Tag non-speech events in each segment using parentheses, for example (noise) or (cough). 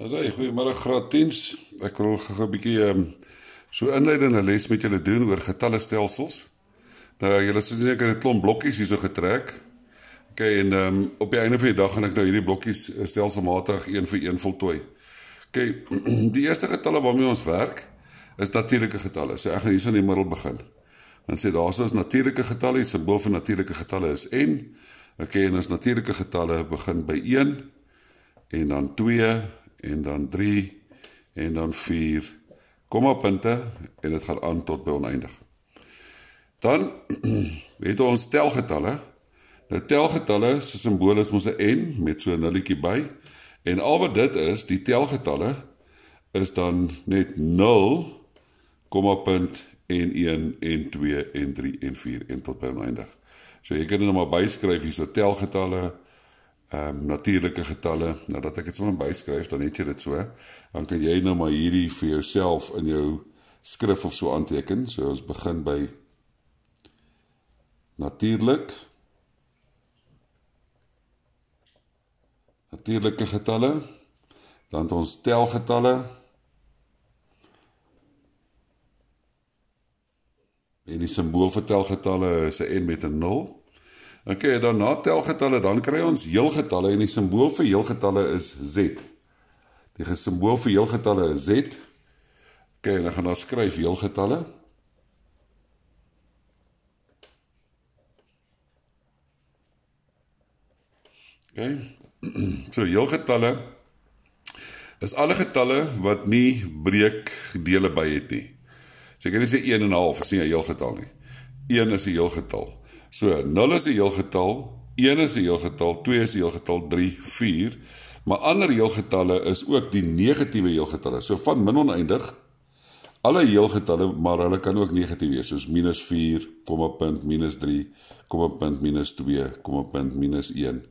Asai, goeiemôre Graatiens. Ek wil gou ehm, 'n bietjie ehm um, so inleidende les met julle doen oor getalle stelsels. Nou julle sit seker 'n klomp blokkies hierso getrek. OK en ehm um, op die einde van die dag gaan ek nou hierdie blokkies eh, stelselmatig een vir een voltooi. OK, (clears throat) die eerste getalle waarmee ons werk is natuurlike getalle. So ek gaan hierson in die middel begin. Dan sê daar sou is natuurlike getalle, die simbool vir natuurlike getalle is n. OK, en ons natuurlike getalle begin by 1 en dan 2 en dan 3 en dan 4 komma punte en dit gaan aan tot by oneindig. Dan (clears throat) het ons telgetalle. Nou telgetalle se simbool is mos 'n n met so 'n nulletjie by en al wat dit is, die telgetalle is dan net 0 komma punt en 1 en 2 en 3 en 4 en tot by oneindig. So jy kan dit nou maar byskryf hierso telgetalle 0 0 ehm um, natuurlike getalle. Nou dat ek dit sommer byskryf, dan het jy dit so. Dan kan jy nou maar hierdie vir jouself in jou skrif of so aanteken. So ons begin by natuurlik natuurlike getalle dan het ons telgetalle en die simbool vir telgetalle is 'n n met 'n 0 Dan kry jy dan na telgetalle, dan kry ons heelgetalle en die simbool vir heelgetalle is Z. Die gesimbool vir heelgetalle is Z. Okay, en dan gaan ons skryf heelgetalle. Okay. (clears throat) So heelgetalle is alle getalle wat nie breekdele by het nie. So jy kan nie sê 1 en 1/2 is nie 'n heelgetal nie. 1 is 'n heelgetal. So 0 is 'n heelgetal, 1 is 'n heelgetal, 2 is 'n heelgetal, 3, 4. Maar ander heelgetalle is ook die negatiewe heelgetalle. So van min oneindig alle heelgetalle, maar hulle kan ook negatief wees, soos -4, komma punt -3, komma punt -2, komma punt -1,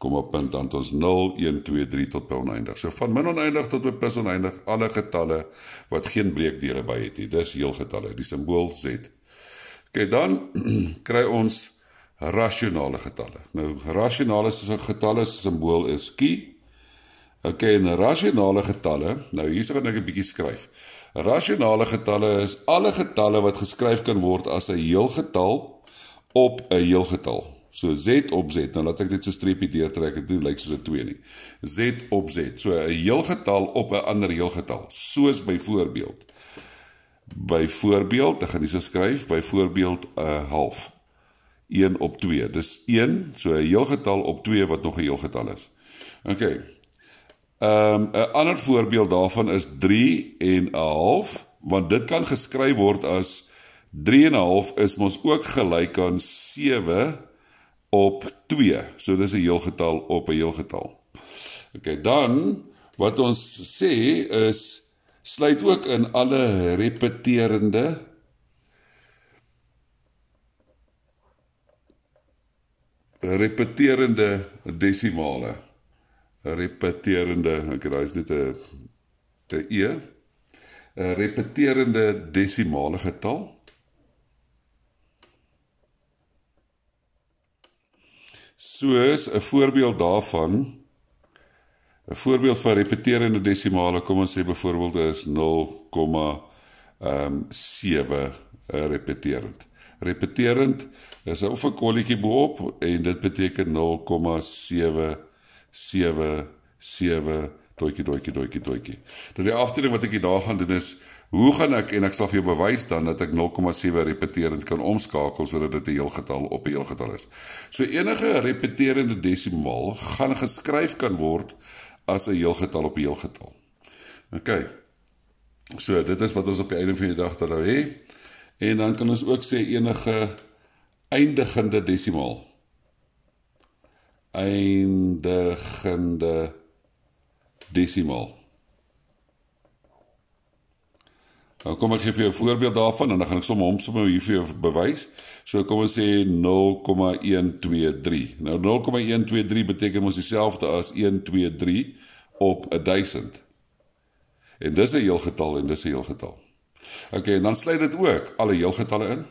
komma punt dan tot ons 0, 1, 2, 3 tot by oneindig. So van min oneindig tot by plus oneindig, alle getalle wat geen breekdeure by het nie, dis heelgetalle, die simbool Z. OK, dan kry ons rasionale getalle. Nou rasionale is 'n getalle se simbool is q. OK, en rasionale getalle, nou hierse gaan ek 'n bietjie skryf. Rasionale getalle is alle getalle wat geskryf kan word as 'n heelgetal op 'n heelgetal. So z op z. Nou laat ek dit so streepie deurtrek. Dit lyk soos 'n 2 nie. Z op z. So 'n heelgetal op 'n ander heelgetal, soos byvoorbeeld byvoorbeeld ek gaan dit so skryf byvoorbeeld 'n uh, eh, half 1 op 2 dis 1 so 'n heel getal op 2 wat nog 'n heel getal is ok 'n um, 'n ander voorbeeld daarvan is 3 en 'n half want dit kan geskryf word as 3 en 'n half is mos ook gelyk aan 7 op 2 so dis 'n heel getal op 'n heel getal ok dan wat ons sê is sluit ook in alle repeterende repeterende desimale repeterende ek dink daar is net 'n 'n e 'n repeterende desimale getal soos 'n voorbeeld daarvan 0.0 0.0 0.0 'n voorbeeld van repeterende desimale, kom ons sê byvoorbeeld is 0,7 ehm, eh, repeterend. Repeterend is of 'n kolletjie bo-op en dit beteken 0,777 doetjie doetjie doetjie doetjie. Dan nou, die afdeling wat ek hier daar gaan doen is Hoe gaan ek en ek sal vir jou bewys dan dat ek 0,7 repeterend kan omskakel sodat dit 'n heel getal op 'n heel getal is. So enige repeterende desimaal gaan geskryf kan word as 'n heelgetal op 'n heelgetal. OK. So dit is wat ons op die einde van die dag dan nou hê. En dan kan ons ook sê enige eindigende desimaal. Eindigende desimaal. Nou kom ek gee vir jou 'n voorbeeld daarvan en dan gaan ek sommer hom sommer hier vir jou bewys. So kom ons sê 0,123. Nou 0,123 beteken mos dieselfde as 123 op 1000. En dis 'n heel getal en dis 'n heel getal. OK, en dan sluit dit ook alle heel getalle in.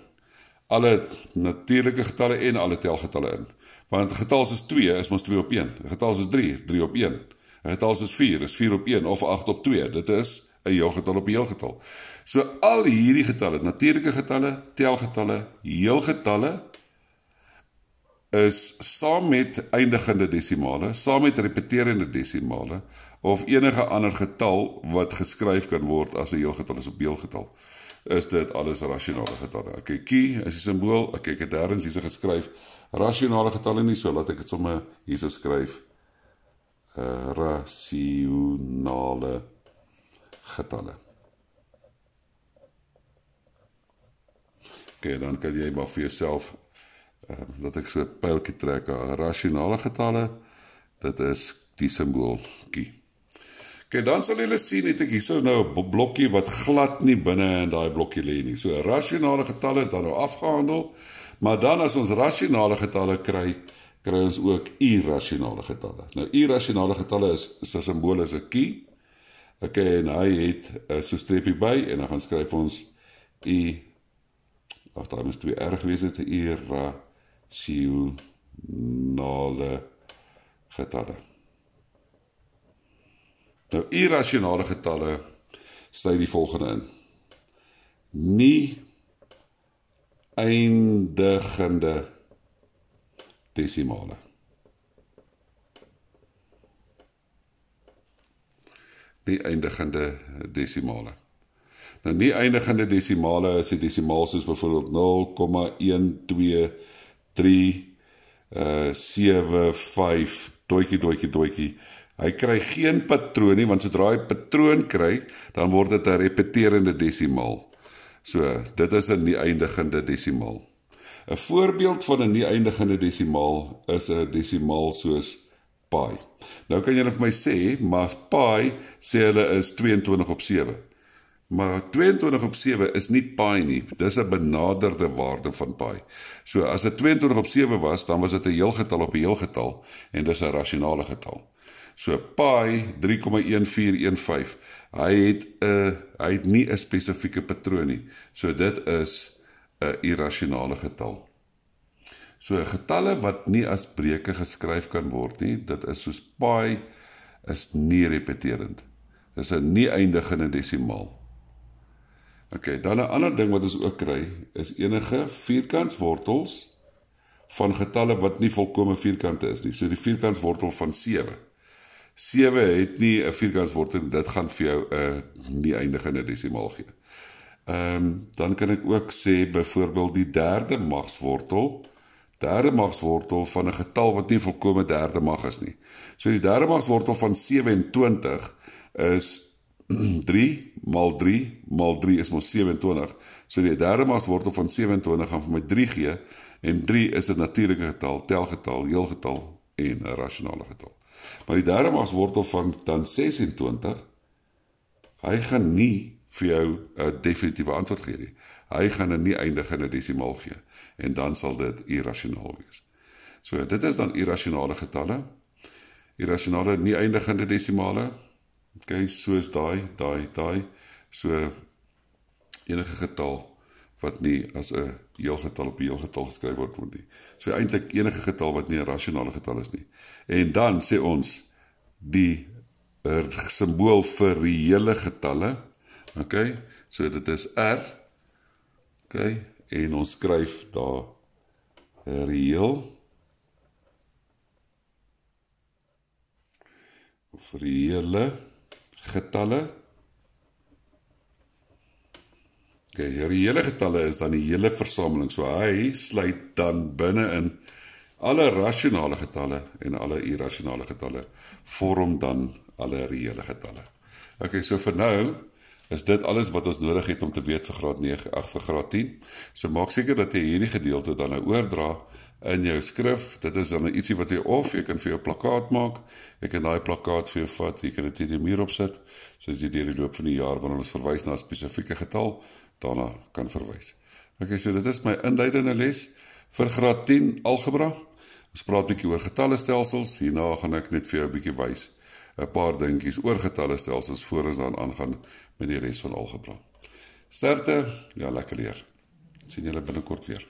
Alle natuurlike getalle en alle telgetalle in. Want 'n getal soos 2 is mos 2 op 1. 'n Getal soos 3, 3 op 1. 'n Getal soos 4 is 4 op 1 of 8 op 2. Dit is 8 'n heelgetal op 'n heelgetal. So al hierdie getalle, natuurlike getalle, telgetalle, heelgetalle is saam met eindigende desimale, saam met repeterende desimale of enige ander getal wat geskryf kan word as 'n heelgetal is op 'n heelgetal is dit alles rasionele getalle. Okay, Q is die simbool. Okay, ek het derdens hierse geskryf rasionele getalle nie so laat ek dit sommer hierse skryf. Uh, eh, rasionele getalle. Okay, dan kan jy maar vir jouself ehm uh, dat ek so 'n pyltjie trek, rasionele getalle, dit is die simbooltjie. Okay, dan sal julle sien het ek hierso nou 'n blokkie wat glad nie binne in daai blokkie lê nie. So rasionele getalle is dan nou afgehandel. Maar dan as ons rasionele getalle kry, kry ons ook irrasionele getalle. Nou irrasionele getalle is 'n simbool as 'n key Okay, en hy het 'n uh, eh, so streepie by en dan gaan skryf ons u Ag, daai moes twee erg gewees het, u ra siu nale getalle. Nou irrasionele getalle sluit die volgende in. Nie eindigende desimale. nie eindigende desimale. Nou nie eindigende desimale is die desimaal soos byvoorbeeld 0,123 uh eh, 75 doetjie doetjie doetjie. Hy kry geen patroon nie want sodra hy patroon kry, dan word dit 'n repeterende desimaal. So, dit is 'n nie eindigende desimaal. 'n Voorbeeld van 'n nie eindigende desimaal is 'n desimaal soos 0,0 pi. Nou kan julle vir my sê, maar pi sê hulle is 22 op 7. Maar 22 op 7 is nie pi nie, dis 'n benaderde waarde van pi. So as dit 22 op 7 was, dan was dit 'n heelgetal op 'n heelgetal en dis 'n rasionale getal. So pi 3,1415. Hy het 'n eh, hy het nie 'n spesifieke patroon nie. So dit is 'n irrasionele getal. So getalle wat nie as breuke geskryf kan word nie, dit is soos pi is nie repeterend. Dis 'n nie eindigende desimaal. OK, dan 'n ander ding wat ons ook kry is enige vierkantswortels van getalle wat nie volkomme vierkante is nie. So die vierkantswortel van 7. 7 het nie 'n vierkantswortel, dit gaan vir jou 'n nie eindigende desimaal gee. Ehm um, dan kan ek ook sê byvoorbeeld die derde magswortel derde magswortel van 'n getal wat nie volkome derde mag is nie. So die derde magswortel van 27 is 3 (clears throat) maal 3 maal 3 is mos 27. So die derde magswortel van 27 gaan vir my 3 gee en 3 is 'n natuurlike getal, telgetal, heelgetal en 'n rasionale getal. Maar die derde magswortel van dan 26 hy gaan nie vir jou 'n definitiewe antwoord gee nie hy gaan 'n nie eindigende desimaal gee en dan sal dit irrasioneel wees. So dit is dan irrasionele getalle. Irrasionele nie eindigende desimale. OK, soos daai, daai, daai. So enige getal wat nie as 'n heelgetal op 'n heelgetal geskryf word word nie. So eintlik enige getal wat nie 'n rasionele getal is nie. En dan sê ons die er, simbool vir reële getalle. OK. So dit is R Okay, en ons skryf daar reël of reële getalle. Okay, reële getalle is dan die hele versameling. So hy sluit dan binne in alle rasionele getalle en alle irrasionele getalle vorm dan alle reële getalle. Okay, so vir nou Is dit alles wat ons nodig het om te weet vir graad 9, ag vir graad 10? So maak seker dat jy hierdie gedeelte dan nou oordra in jou skrif. Dit is dan nou ietsie wat jy of jy kan vir jou plakkaat maak. Jy kan daai plakkaat vir jou vat, jy kan dit teen die muur opsit sodat jy deur die loop van die jaar wanneer ons verwys na 'n spesifieke getal daarna kan verwys. Okay, so dit is my inleidende les vir graad 10 algebra. Ons praat 'n bietjie oor getalle stelsels. Hierna gaan ek net vir jou 'n bietjie wys 'n paar dingetjies oor getalle stelsels voor ons dan aangaan met die res van algebra. Sterkte, ja, lekker leer. Sien julle binnekort weer.